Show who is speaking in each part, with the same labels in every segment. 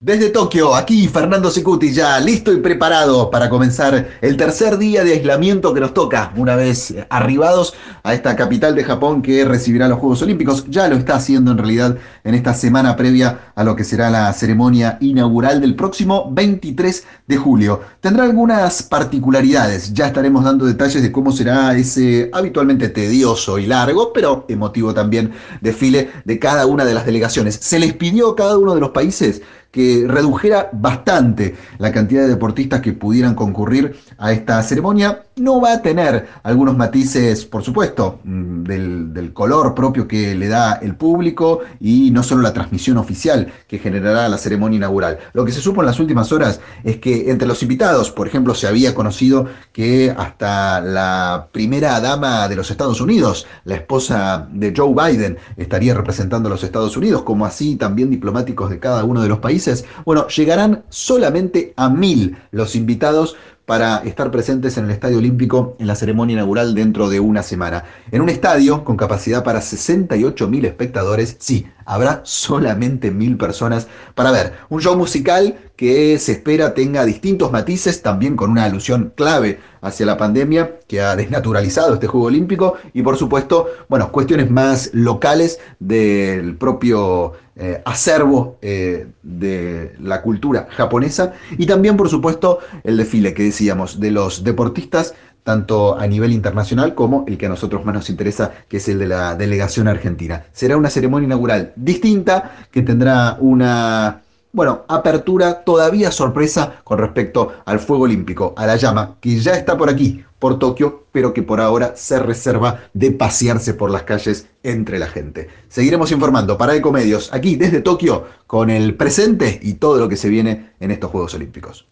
Speaker 1: Desde Tokio, aquí Fernando Secuti ya listo y preparado para comenzar el tercer día de aislamiento que nos toca una vez arribados a esta capital de Japón que recibirá los Juegos Olímpicos. Ya lo está haciendo en realidad en esta semana previa a lo que será la ceremonia inaugural del próximo 23 de julio. Tendrá algunas particularidades, ya estaremos dando detalles de cómo será ese habitualmente tedioso y largo, pero emotivo también desfile de cada una de las delegaciones. Se les pidió a cada uno de los países que redujera bastante la cantidad de deportistas que pudieran concurrir a esta ceremonia. No va a tener algunos matices, por supuesto, mm, del, color propio que le da el público y no solo la transmisión oficial que generará la ceremonia inaugural. Lo que se supo en las últimas horas es que entre los invitados, por ejemplo, se había conocido que hasta la primera dama de los Estados Unidos, la esposa de Joe Biden, estaría representando a los Estados Unidos, como así también diplomáticos de cada uno de los países bueno, llegarán solamente a mil los invitados para estar presentes en el Estadio Olímpico en la ceremonia inaugural dentro de una semana. En un estadio con capacidad para 68 mil espectadores, sí, habrá solamente mil personas para ver. Un show musical que se espera tenga distintos matices, también con una alusión clave hacia la pandemia que ha desnaturalizado este Juego Olímpico y por supuesto, bueno, cuestiones más locales del propio eh, acervo eh, de la cultura japonesa y también por supuesto el desfile que decíamos de los deportistas tanto a nivel internacional como el que a nosotros más nos interesa, que es el de la delegación argentina. Será una ceremonia inaugural distinta que tendrá una bueno, apertura todavía sorpresa con respecto al fuego olímpico, a la llama, que ya está por aquí, por Tokio, pero que por ahora se reserva de pasearse por las calles entre la gente. Seguiremos informando para Ecomedios, aquí desde Tokio, con el presente y todo lo que se viene en estos Juegos Olímpicos.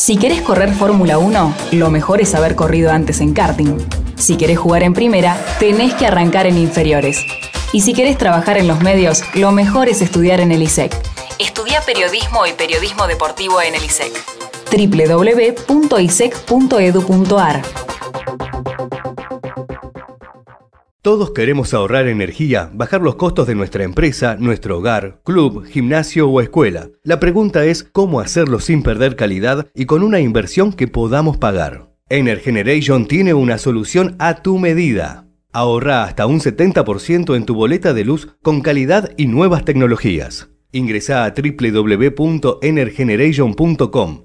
Speaker 2: Si querés correr Fórmula 1, lo mejor es haber corrido antes en karting. Si querés jugar en primera, tenés que arrancar en inferiores. Y si querés trabajar en los medios, lo mejor es estudiar en el ISEC. Estudia periodismo y periodismo deportivo en el ISEC. www.isec.edu.ar
Speaker 3: Todos queremos ahorrar energía, bajar los costos de nuestra empresa, nuestro hogar, club, gimnasio o escuela. La pregunta es cómo hacerlo sin perder calidad y con una inversión que podamos pagar. Energeneration tiene una solución a tu medida. Ahorra hasta un 70% en tu boleta de luz con calidad y nuevas tecnologías. Ingresa a www.energeneration.com